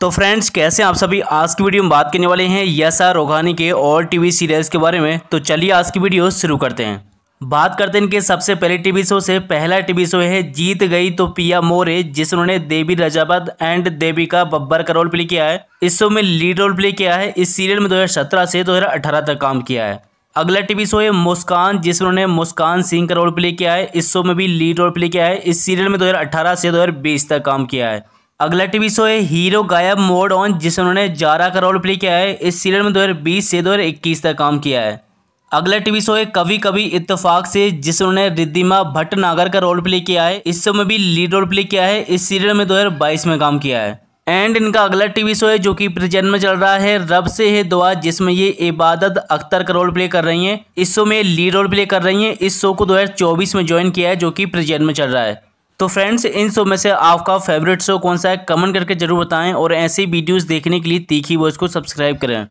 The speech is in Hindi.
तो फ्रेंड्स कैसे आप सभी आज की वीडियो में बात करने वाले हैं आर रोघानी के और टीवी सीरियल्स के बारे में तो चलिए आज की वीडियो शुरू करते हैं बात करते हैं इनके सबसे पहले टीवी शो से पहला टीवी शो है जीत गई तो पिया मोरे जिसने देवी रजावत एंड देवी का बब्बर का रोल प्ले किया है इस शो में लीड रोल प्ले किया है इस सीरियल में दो से दो तक काम किया है अगला टीवी शो है मुस्कान उन्होंने मुस्कान सिंह का रोल प्ले किया है इस शो में भी लीड रोल प्ले किया है इस सीरियल में 2018 से 2020 तक काम किया है अगला टीवी शो है हीरो गायब मोड ऑन जिसमें उन्होंने जारा का रोल प्ले किया है इस सीरियल में 2020 से 2021 तक काम किया है अगला टीवी शो है कभी कभी इत्तेफाक से जिस उन्होंने रिद्धिमा भट्टनागर का रोल प्ले किया है इस शो में भी लीड रोल प्ले किया है इस सीरियल में बाईस में काम किया है एंड इनका अगला टीवी शो है जो कि प्रेजेंट में चल रहा है रब से है दुआ जिसमें ये इबादत अख्तर का रोल प्ले कर रही हैं इस शो में लीड रोल प्ले कर रही हैं इस शो को 2024 में ज्वाइन किया है जो कि प्रेजेंट में चल रहा है तो फ्रेंड्स इन शो में से आपका फेवरेट शो कौन सा है कमेंट करके जरूर बताएं और ऐसी वीडियोस देखने के लिए तीखी वॉइस को सब्सक्राइब करें